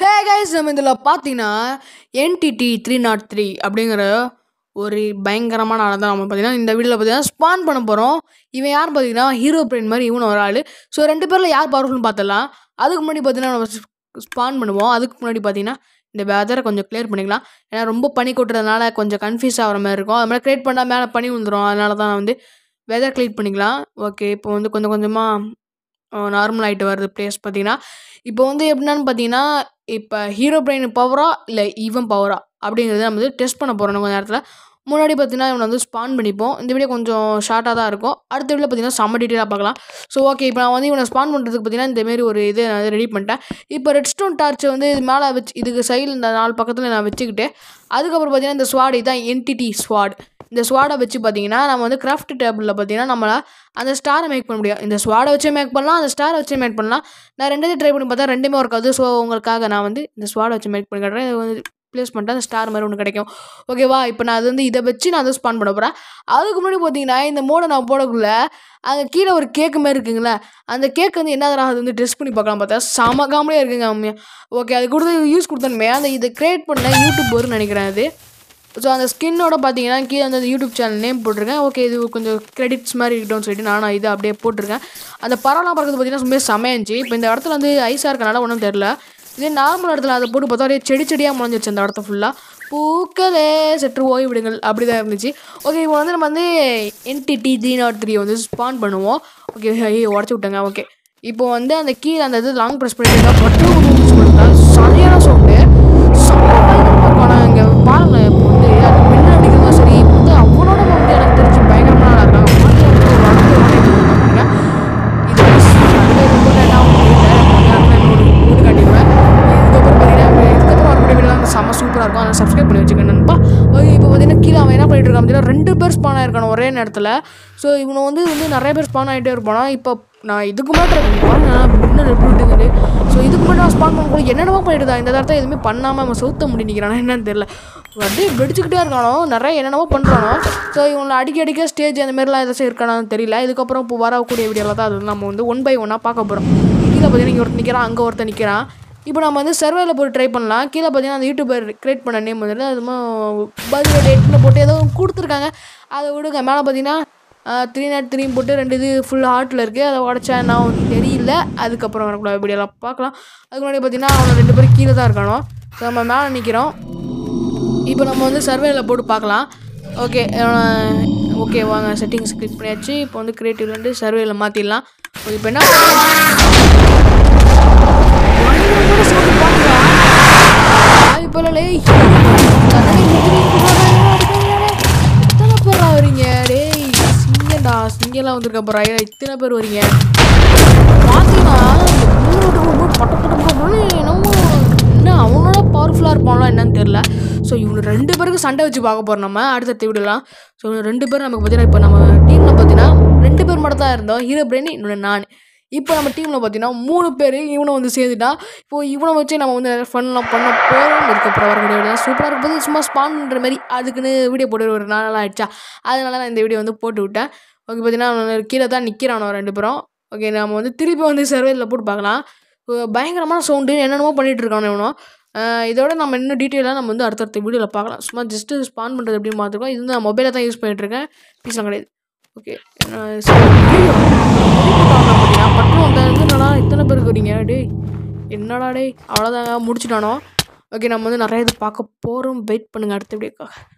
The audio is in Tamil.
ஹே கைஸ் நம்ம இதில் பார்த்தீங்கன்னா NTT three not three oh அப்படிங்கிற ஒரு பயங்கரமான ஆள் தான் நம்ம பார்த்தீங்கன்னா இந்த வீடியோவில் பார்த்தீங்கன்னா ஸ்பான் பண்ண போகிறோம் இவன் யார் பார்த்தீங்கன்னா ஹீரோ பிரெயின் மாதிரி இவனு ஒரு ஆள் ஸோ ரெண்டு பேரில் யார் பவர்ஃபுல்னு பார்த்தலாம் அதுக்கு முன்னாடி பார்த்தீங்கன்னா நம்ம ஸ்பான் பண்ணுவோம் அதுக்கு முன்னாடி பார்த்தீங்கன்னா இந்த வேதரை கொஞ்சம் கிளியர் பண்ணிக்கலாம் ஏன்னா ரொம்ப பனி கொட்டுறதுனால கொஞ்சம் கன்ஃபியூஸ் ஆகிற மாதிரி இருக்கும் அது மாதிரி க்ரியேட் பண்ணால் மேலே பனி வந்துடும் அதனால தான் வந்து வெதர் கிளியர் பண்ணிக்கலாம் ஓகே இப்போ வந்து கொஞ்சம் கொஞ்சமாக நார்மல் ஆகிட்டு வருது பிளேயர்ஸ் பார்த்தீங்கன்னா இப்போ வந்து எப்படின்னு பார்த்தீங்கன்னா இப்போ ஹீரோ பிரெயின் பவரா இல்லை ஈவன் பவரா அப்படிங்கிறத நம்ம வந்து டெஸ்ட் பண்ண போகிறோம் கொஞ்சம் நேரத்தில் முன்னாடி பார்த்தீங்கன்னா இவனை வந்து ஸ்பான் பண்ணிப்போம் இந்த வீடியோ கொஞ்சம் ஷார்ட்டாக தான் இருக்கும் அடுத்த வீடியோ பார்த்தீங்கன்னா செம்ம டீட்டெயிலாக பார்க்கலாம் ஸோ ஓகே இப்போ நான் வந்து இவனை ஸ்பான் பண்ணுறதுக்கு பார்த்தீங்கன்னா இந்தமாரி ஒரு இது நான் வந்து ரெடி பண்ணிட்டேன் இப்போ ரெட் ஸ்டோன் டார்ச்சை வந்து இது மேலே வச்சு இதுக்கு சைடில் இந்த நாலு பக்கத்தில் நான் வச்சுக்கிட்டு அதுக்கப்புறம் பார்த்தீங்கன்னா இந்த ஸ்வாடு இதான் என்டிடி ஸ்வாட் இந்த ஸ்வாடை வச்சு பார்த்தீங்கன்னா நம்ம வந்து கிராஃப்ட் டேபிளில் பார்த்தீங்கன்னா நம்மளால் அந்த ஸ்டாரை மேக் பண்ண முடியும் இந்த ஸ்வாடை வச்சே மேக் பண்ணலாம் அந்த ஸ்டாரை வச்சே மேக் பண்ணலாம் நான் ரெண்டு ட்ரை பண்ணி பார்த்தா ரெண்டுமே ஒர்க் ஆகுது ஸோ உங்களுக்காக நான் வந்து இந்த ஸ்வாடை வச்சு மேக் பண்ணி காட்டுறேன் வந்து ப்ளேஸ் பண்ணிட்டு அந்த ஸ்டார் மாதிரி ஒன்று கிடைக்கும் ஓகேவா இப்போ நான் அது வந்து இதை வச்சு நான் அதை ஸ்பான் பண்ண போகிறேன் அதுக்கு முன்னாடி பார்த்தீங்கன்னா இந்த மோடை நான் போடக்குள்ள அங்கே கீழே ஒரு கேக்கு மாதிரி இருக்குங்களே அந்த கேக் வந்து என்ன அது வந்து டெஸ்ட் பண்ணி பார்க்கலாம் பார்த்தா செம இருக்குங்க அம்மையா ஓகே அது கொடுத்து யூஸ் கொடுத்தனுமே அந்த இதை க்ரியேட் பண்ண யூடியூப் வரும்னு நினைக்கிறேன் அது ஸோ அந்த ஸ்கின்னோட பார்த்தீங்கன்னா கீழே வந்து அந்த யூடியூப் சேனல் நேம் போட்டிருக்கேன் ஓகே இது கொஞ்சம் கிரெடிட்ஸ் மாதிரி இருக்கட்டும்னு சொல்லிட்டு நானும் இதை அப்படியே போட்டிருக்கேன் அந்த பரவலாம் பார்க்கறது பார்த்தீங்கன்னா சும்மா சமையஞ்சு இப்போ இந்த இடத்துல வந்து ஐஸாக இருக்கனால ஒன்றும் தெரில இதே நார்மல் இடத்துல அதை போட்டு பார்த்தா அப்படியே செடி செடியாக முளைஞ்சிருச்சு அந்த இடத்த ஃபுல்லாக பூக்களே சற்று ஓய்விடுங்கள் அப்படி தான் இருந்துச்சு ஓகே இப்போ வந்து நம்ம வந்து என்டிடி ஜி நாட் த்ரீ வந்து ஸ்பான் பண்ணுவோம் ஓகே ஐயோ உடச்சி விட்டாங்க ஓகே இப்போ வந்து அந்த கீழே அந்த இது லாங் ப்ரெஸ் பண்ணிட்டு சரியான சவுண்டு பார்த்தீங்கன்னா கீழே அவன் என்ன பண்ணிட்டு இருக்கான் பார்த்தீங்கன்னா ரெண்டு பேர் ஸ்பான் ஆயிருக்கான ஒரே நேரத்தில் ஸோ இவனை வந்து வந்து நிறைய பேர் ஸ்பான் ஆகிட்டே இருப்பானா இப்போ நான் இதுக்கு மட்டும் நான் முன்னே போயிட்டு ஸோ இதுக்கு மட்டும் நான் ஸ்பான் பண்ண கூட என்னென்னமோ பண்ணிடுதா இந்த தரத்தை எதுவுமே பண்ணாமல் அவன் சவுத்த முடி நிற்கிறானா என்னன்னு தெரியல வந்து வெடிச்சுக்கிட்டே இருக்கானோ நிறைய என்னென்னமோ பண்ணுறானோ ஸோ இவங்களை அடிக்க அடிக்க ஸ்டேஜ் அந்த மாதிரிலாம் ஏதாச்சும் இருக்கானு தெரியல இதுக்கப்புறம் இப்போ வரக்கூடிய வீடியோவில் தான் அது நம்ம வந்து ஒன் பை ஒன்னாக பார்க்க போகிறோம் கீழே பார்த்தீங்கன்னா இங்கே ஒருத்தர் நிற்கிறான் அங்கே ஒருத்தர் நிற்கிறான் இப்போ நம்ம வந்து சர்வேயில் போட்டு ட்ரை பண்ணலாம் கீழே பார்த்தீங்கன்னா அந்த யூடியூபர் கிரியேட் பண்ண நேம் வந்துட்டு அது பர்த்டே டேட்னு போட்டு ஏதோ கொடுத்துருக்காங்க அதை விடுங்க மேலே பார்த்தீங்கன்னா த்ரீ நாட் த்ரீ போட்டு ரெண்டு இது ஃபுல் ஹார்ட்டில் இருக்குது அதை உடச்சா நான் ஒன்றும் தெரியல அதுக்கப்புறம் வரக்கூட இப்படியெல்லாம் பார்க்கலாம் அதுக்கு முன்னாடி பார்த்தீங்கன்னா அவங்க ரெண்டு பேரும் கீழே தான் இருக்கணும் ஸோ நம்ம மேலே நிற்கிறோம் இப்போ நம்ம வந்து சர்வேல போட்டு பார்க்கலாம் ஓகே ஓகே வாங்க செட்டிங்ஸ் கிளிக் பண்ணியாச்சு இப்போ வந்து க்ரியேட்டிவ்லேருந்து சர்வேல மாற்றிடலாம் இப்போ என்ன போலலே எத்தனை பேர் வரீங்க டேய் சிங்கடா சிங்கெல்லாம் வந்திருக்க போகிறாய் இத்தனை பேர் வரீங்க பார்த்தீங்கன்னா என்னமோ என்ன அவனோட பவர்ஃபுல்லாக இருப்பான்லாம் என்னன்னு தெரில ஸோ இவங்க ரெண்டு பேருக்கு சண்டை வச்சு பார்க்க போகிறோம் நம்ம அடுத்த விடலாம் ஸோ ரெண்டு பேரும் நமக்கு பார்த்தீங்கன்னா இப்போ நம்ம டீமில் பார்த்தீங்கன்னா ரெண்டு பேர் மட்டும் இருந்தோம் ஹீரோ பிரெயின் இன்னொன்று நான் இப்போ நம்ம டீமில் பார்த்தீங்கன்னா மூணு பேர் இவனை வந்து சேர்த்துட்டா இப்போ இவனை வச்சு நம்ம வந்து நிறைய ஃபன்லாம் பண்ண போகிறோம் இதுக்கப்புறம் முடியாது சூப்பராக இருக்கும்போது சும்மா ஸ்பான் பண்ணுற மாதிரி அதுக்குன்னு வீடியோ போட்டு ஒரு நாளாக ஆயிடுச்சா அதனால நான் இந்த வீடியோ வந்து போட்டு விட்டேன் ஓகே பார்த்தீங்கன்னா கீழே தான் நிற்கிறானோ ரெண்டு பேரும் ஓகே நம்ம வந்து திருப்பி வந்து சர்வேல போட்டு பார்க்கலாம் பயங்கரமான சவுண்டு என்னென்னமோ பண்ணிகிட்டு இருக்கானோ இவனோ இதோட நம்ம இன்னும் டீட்டெயிலாக நம்ம வந்து அடுத்தடுத்த வீடியோவில் பார்க்கலாம் சும்மா ஜஸ்ட்டு ஸ்பான் பண்ணுறது அப்படின்னு பார்த்துருக்கோம் இது நான் மொபைலில் தான் யூஸ் பண்ணிகிட்ருக்கேன் பீஸ்லாம் கிடையாது ஓகே பட்டம் வந்து என்னடா இத்தனை பேர் இருக்கிறீங்க டே என்னடா டே அவ்வளோதாங்க முடிச்சுட்டானோ ஓகே நம்ம வந்து நிறைய இது பார்க்க போகிறோம் வெயிட் பண்ணுங்கள் அடுத்த வீடியோக்காக